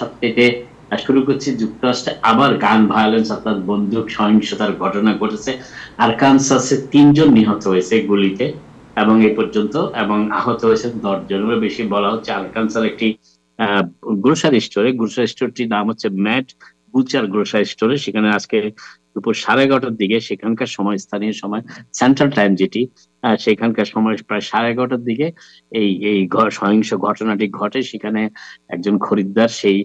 সব থেকে শুরু যুক্তরাষ্ট্রে আবার গান ভায়োলেন্স অর্থাৎ বন্দুক সহিংসতার ঘটনা ঘটেছে আর কানসাসে তিনজন নিহত হয়েছে গুলিতে এবং এ পর্যন্ত এবং আহত হয়েছে দশ বেশি বলা হচ্ছে আলকানসার একটি গ্রোসারি স্টোরে গ্রোসারি স্টোরটির নাম হচ্ছে ম্যাট বুচার গ্রোসারি স্টোরে সেখানে আজকে দুপুর সাড়ে এগারোটার দিকে সেখানকার সময় স্থানীয় সময় সেন্ট্রাল টাইম যেটি সেখানকার সময় প্রায় সাড়ে এগারোটার দিকে এই এই সহিংস ঘটনাটি ঘটে সেখানে একজন খরিদ্দার সেই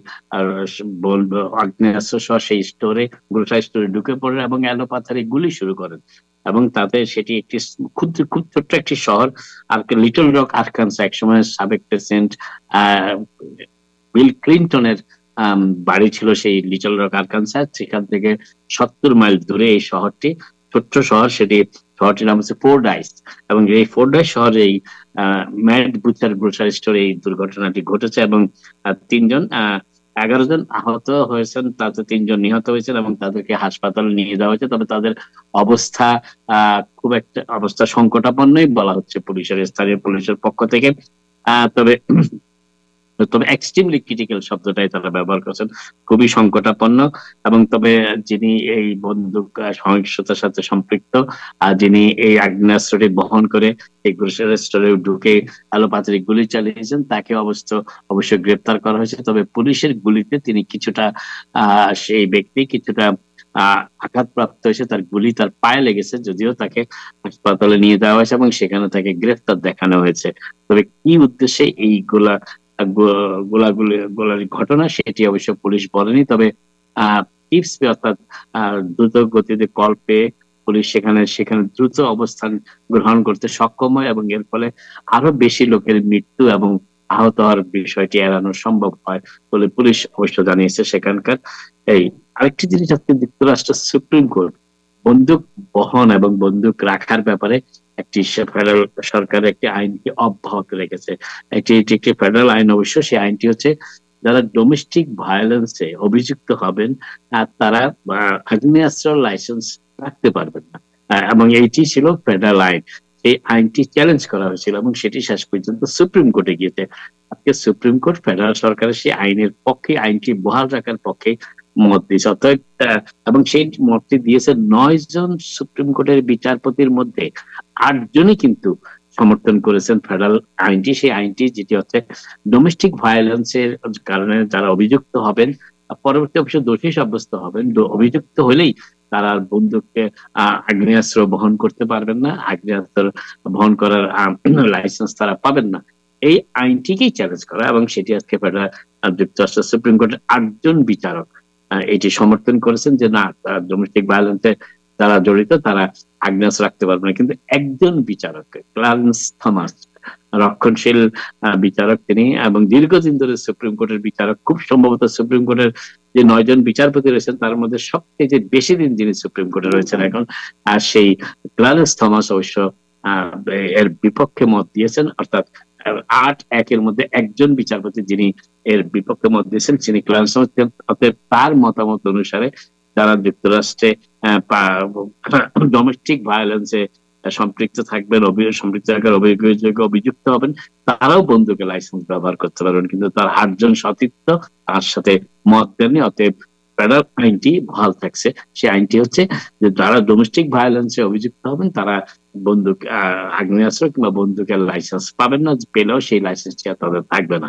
আগ্নেয়াস্ত্র সহ সেই স্টোরে গ্রোসারি স্টোরে ঢুকে পড়ে এবং অ্যালোপাথারি গুলি শুরু করেন এবং তাতে সেটি একটি ক্ষুদ্র খুব ছোট্ট একটি শহর আর লিটল রক আরকানস একসময় সাবেক প্রেসিডেন্ট বিল ক্লিন্টনের বাড়ি ছিল সেই লিটল রক আরকানসাস সেখান থেকে সত্তর মাইল দূরে এই শহরটি ছোট্ট শহর সেটি শহরটির নাম হচ্ছে ফোর ডাইস এবং এই ফোর ডাইস শহরেই ম্যাড বুচার গ্রোসারি স্টোরে এই দুর্ঘটনাটি ঘটেছে এবং তিনজন এগারো জন আহত হয়েছেন তাতে তিনজন নিহত হয়েছেন এবং তাদেরকে হাসপাতালে নিয়ে যাওয়া হয়েছে তবে তাদের অবস্থা খুব একটা অবস্থা সংকটাপন্নই বলা হচ্ছে পুলিশের স্থানীয় পুলিশের পক্ষ থেকে তবে তবে এক্সট্রিমলি ক্রিটিক্যাল শব্দটাই তারা ব্যবহার করছেন খুবই সংকটাপন্ন এবং তবে যিনি এই বন্দুক সহিংসতার সাথে সম্পৃক্ত আর যিনি এই আগ্নেয়াস্ত্রটি বহন করে এই গ্রোসারি স্টোরে ঢুকে আলোপাতারি গুলি চালিয়েছেন তাকে অবশ্য অবশ্যই গ্রেপ্তার করা হয়েছে তবে পুলিশের গুলিতে তিনি কিছুটা সেই ব্যক্তি কিছুটা আঘাতপ্রাপ্ত হয়েছে তার গুলি তার পায়ে লেগেছে যদিও তাকে হাসপাতালে নিয়ে যাওয়া হয়েছে এবং সেখানে তাকে গ্রেফতার দেখানো হয়েছে তবে কি উদ্দেশ্যে এইগুলা গোলাগুলি গোলার ঘটনা সেটি অবশ্য পুলিশ বলেনি তবে টিপস পে অর্থাৎ দ্রুত গতিতে কল পেয়ে পুলিশ সেখানে সেখানে দ্রুত অবস্থান গ্রহণ করতে সক্ষম হয় এবং এর ফলে আরো বেশি লোকের মৃত্যু এবং আহত হওয়ার বিষয়টি এড়ানো সম্ভব হয় বলে পুলিশ অবশ্য জানিয়েছে সেখানকার এই আরেকটি জিনিস আজকে যুক্তরাষ্ট্রের সুপ্রিম কোর্ট বন্দুক বহন এবং বন্দুক রাখার ব্যাপারে একটি ফেডারেল সরকার একটি আইনকে অব্যাহত রেখেছে এটি এটি একটি ফেডারেল আইন অবশ্য সেই আইনটি হচ্ছে যারা ডোমেস্টিক ভায়োলেন্সে অভিযুক্ত হবেন তারা আগ্নেয়াস্ত্র লাইসেন্স রাখতে পারবেন না এবং এইটি ছিল ফেডারেল আইন এই আইনটি চ্যালেঞ্জ করা হয়েছিল এবং সেটি শেষ পর্যন্ত সুপ্রিম কোর্টে গিয়েছে আজকে সুপ্রিম কোর্ট ফেডারেল সরকারের সেই আইনের পক্ষে আইনটি বহাল রাখার পক্ষে মত দিয়েছে অর্থাৎ এবং সেই মতটি দিয়েছে নয় জন সুপ্রিম কোর্টের বিচারপতির মধ্যে আটজনই কিন্তু সমর্থন করেছেন ফেডারেল আইনটি সেই আইনটি যেটি হচ্ছে ডোমেস্টিক ভায়োলেন্সের কারণে যারা অভিযুক্ত হবেন পরবর্তী অবশ্য দোষী সাব্যস্ত হবেন অভিযুক্ত হলেই তারা বন্দুককে আগ্নেয়াস্ত্র বহন করতে পারবেন না আগ্নেয়াস্ত্র বহন করার লাইসেন্স তারা পাবেন না এই আইনটিকেই চ্যালেঞ্জ করা এবং সেটি আজকে ফেডারেল যুক্তরাষ্ট্র সুপ্রিম কোর্টের আটজন বিচারক এটি সমর্থন করেছেন যে না তারা ডোমেস্টিক ভায়োলেন্সে তারা জড়িত তারা আগ্নেয়াস রাখতে পারবে না কিন্তু একজন বিচারক ক্লারেন্স থমাস রক্ষণশীল বিচারক তিনি এবং দীর্ঘদিন ধরে সুপ্রিম কোর্টের বিচারক খুব সম্ভবত সুপ্রিম কোর্টের যে নয়জন বিচারপতি রয়েছেন তার মধ্যে সবচেয়ে যে বেশি দিন যিনি সুপ্রিম কোর্টে রয়েছেন এখন আর সেই ক্লারেন্স থমাস অবশ্য এর বিপক্ষে মত দিয়েছেন অর্থাৎ আট একের মধ্যে একজন বিচারপতি যিনি এর বিপক্ষে মত দিয়েছেন তিনি অতএব তার মতামত অনুসারে যারা যুক্তরাষ্ট্রে ডোমেস্টিক ভায়োলেন্সে সম্পৃক্ত থাকবেন সম্পৃক্ত থাকার অভিযোগ অভিযুক্ত হবেন তারাও বন্ধুকে লাইসেন্স ব্যবহার করতে পারবেন কিন্তু তার আটজন সতীর্থ তার সাথে মত দেননি অতএব ফেডারেল আইনটি ভাল থাকছে সেই আইনটি হচ্ছে যে যারা ডোমেস্টিক ভায়োলেন্সে অভিযুক্ত হবেন তারা বন্দুক আগ্নেয়াস্ত্র কিংবা বন্দুকের লাইসেন্স পাবেন না পেলেও সেই লাইসেন্সটি তাদের থাকবে না